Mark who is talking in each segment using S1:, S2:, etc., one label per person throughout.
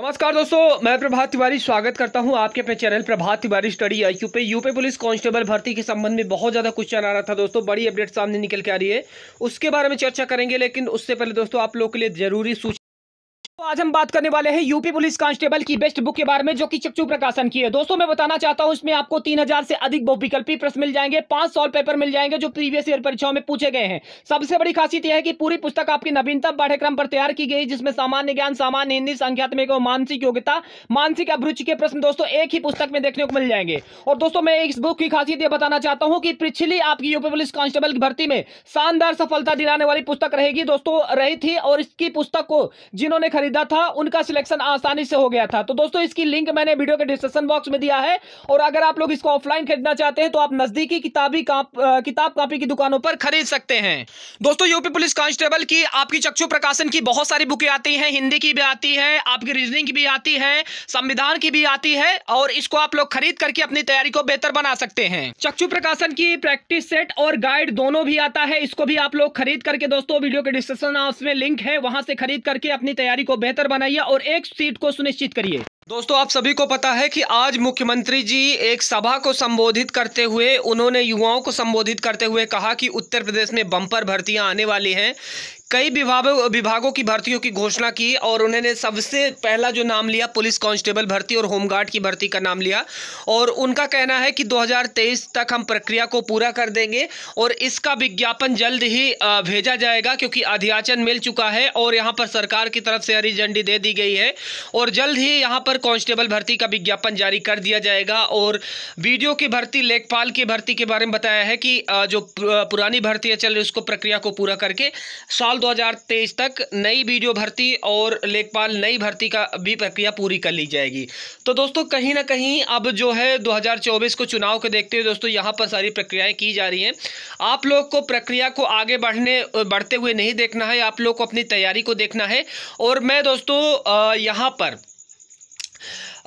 S1: नमस्कार दोस्तों मैं प्रभात तिवारी स्वागत करता हूं आपके अपने channel Prabhat Tiwari study eye पे यूपी पुलिस कांस्टेबल भर्ती के संबंध में बहुत ज़्यादा क्वेश्चन आ रहा था दोस्तों बड़ी अपडेट सामने निकल के आ रही है उसके बारे में चर्चा करेंगे लेकिन उससे पहले दोस्तों आप लोग के लिए जरूरी सूचना आज हम बात करने वाले हैं यूपी पुलिस कांस्टेबल की बेस्ट बुक के बारे में जो कि चकचू प्रकाशन की है दोस्तों मैं बताना चाहता हूं इसमें आपको तीन हजार से अधिक बहुविकल्पी प्रश्न मिल जाएंगे पांच सॉल्व पेपर मिल जाएंगे जो प्रीवियस ईयर परीक्षाओं में पूछे गए हैं सबसे बड़ी खासियत यह है कि पूरी पुस्तक आपकी नवीनतम पाठ्यक्रम पर तैयार की गई जिसमें सामान्य ज्ञान सामान्य हिंदी संख्यात्मक और मानसिक योग्यता मानसिक अभिरुचि के प्रश्न दोस्तों एक ही पुस्तक में देखने को मिल जाएंगे और दोस्तों मैं इस बुक की खासियत यह बताना चाहता हूँ कि पिछली आपकी यूपी पुलिस कांस्टेबल की भर्ती में शानदार सफलता दिलाने वाली पुस्तक रहेगी दोस्तों रही थी और इसकी पुस्तक को जिन्होंने खरीदा फायदा था उनका सिलेक्शन आसानी से हो गया था तो दोस्तों इसकी लिंक मैंने वीडियो के डिस्क्रिप्शन बॉक्स में दिया है और अगर आप लोग इसको ऑफलाइन खरीदना चाहते हैं तो आप नजदीकी किताबी किताब कापी की दुकानों पर खरीद सकते हैं दोस्तों यूपी पुलिस कांस्टेबल की आपकी चक्षु प्रकाशन की बहुत सारी बुकें आती हैं हिंदी की भी आती है आपकी रीजनिंग की भी आती है संविधान की भी आती है और इसको आप लोग खरीद करके अपनी तैयारी को बेहतर बना सकते हैं चक्षु प्रकाशन की प्रैक्टिस सेट और गाइड दोनों भी आता है इसको भी आप लोग खरीद करके दोस्तों वीडियो के डिस्क्रिप्शन में लिंक है वहां से खरीद करके अपनी तैयारी को बेहतर बेहतर बनाइए और एक सीट को सुनिश्चित करिए दोस्तों आप सभी को पता है कि आज मुख्यमंत्री जी एक सभा को संबोधित करते हुए उन्होंने युवाओं को संबोधित करते हुए कहा कि उत्तर प्रदेश में बम्पर भर्तियां आने वाली हैं कई विभागों विभागों की भर्तियों की घोषणा की और उन्होंने सबसे पहला जो नाम लिया पुलिस कांस्टेबल भर्ती और होमगार्ड की भर्ती का नाम लिया और उनका कहना है कि 2023 तक हम प्रक्रिया को पूरा कर देंगे और इसका विज्ञापन जल्द ही भेजा जाएगा क्योंकि अधियाचन मिल चुका है और यहाँ पर सरकार की तरफ से हरी झंडी दे दी गई है और जल्द ही यहाँ पर कॉन्स्टेबल भर्ती का विज्ञापन जारी कर दिया जाएगा और वीडियो की भर्ती लेखपाल की भर्ती के बारे में बताया है कि जो पुरानी भर्ती है चल रही उसको प्रक्रिया को पूरा करके साल साल 2023 तक नई वीडियो भर्ती और लेखपाल नई भर्ती का भी प्रक्रिया पूरी कर ली जाएगी तो दोस्तों कहीं ना कहीं अब जो है 2024 को चुनाव को देखते हुए दोस्तों यहां पर सारी प्रक्रियाएं की जा रही हैं आप लोग को प्रक्रिया को आगे बढ़ने बढ़ते हुए नहीं देखना है आप लोग को अपनी तैयारी को देखना है और मैं दोस्तों यहाँ पर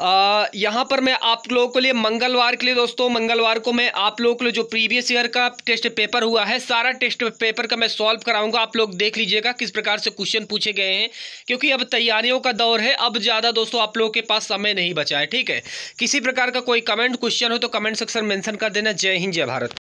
S1: यहाँ पर मैं आप लोगों के लिए मंगलवार के लिए दोस्तों मंगलवार को मैं आप लोगों के लिए जो प्रीवियस ईयर का टेस्ट पेपर हुआ है सारा टेस्ट पेपर का मैं सॉल्व कराऊंगा आप लोग देख लीजिएगा किस प्रकार से क्वेश्चन पूछे गए हैं क्योंकि अब तैयारियों का दौर है अब ज़्यादा दोस्तों आप लोगों के पास समय नहीं बचा है ठीक है किसी प्रकार का कोई कमेंट क्वेश्चन हो तो कमेंट सेक्शन मैंसन कर देना जय हिंद जय भारत